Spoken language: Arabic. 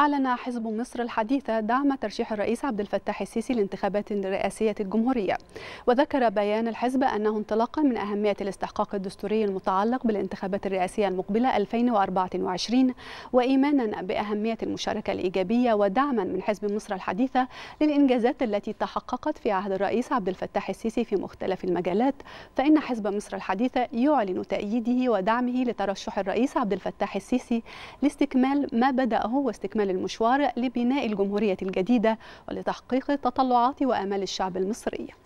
أعلن حزب مصر الحديثة دعم ترشيح الرئيس عبد الفتاح السيسي لانتخابات رئاسية الجمهورية وذكر بيان الحزب أنه انطلاقا من أهمية الاستحقاق الدستوري المتعلق بالانتخابات الرئاسية المقبلة 2024 وإيمانا بأهمية المشاركة الإيجابية ودعما من حزب مصر الحديثة للإنجازات التي تحققت في عهد الرئيس عبد الفتاح السيسي في مختلف المجالات فإن حزب مصر الحديثة يعلن تأييده ودعمه لترشح الرئيس عبد الفتاح السيسي لاستكمال ما بدأه واستكمال المشوار لبناء الجمهورية الجديدة ولتحقيق تطلعات وآمال الشعب المصري